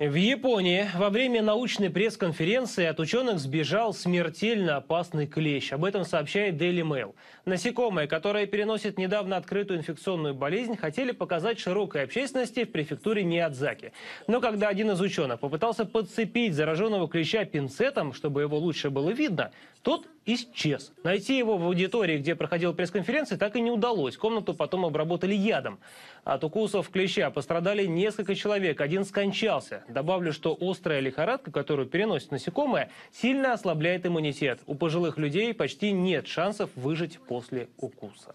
В Японии во время научной пресс-конференции от ученых сбежал смертельно опасный клещ. Об этом сообщает Daily Mail. Насекомые, которые переносят недавно открытую инфекционную болезнь, хотели показать широкой общественности в префектуре Миядзаки. Но когда один из ученых попытался подцепить зараженного клеща пинцетом, чтобы его лучше было видно, тот исчез. Найти его в аудитории, где проходила пресс-конференция, так и не удалось. Комнату потом обработали ядом. От укусов клеща пострадали несколько человек, один скончался. Добавлю, что острая лихорадка, которую переносит насекомое, сильно ослабляет иммунитет. У пожилых людей почти нет шансов выжить после укуса.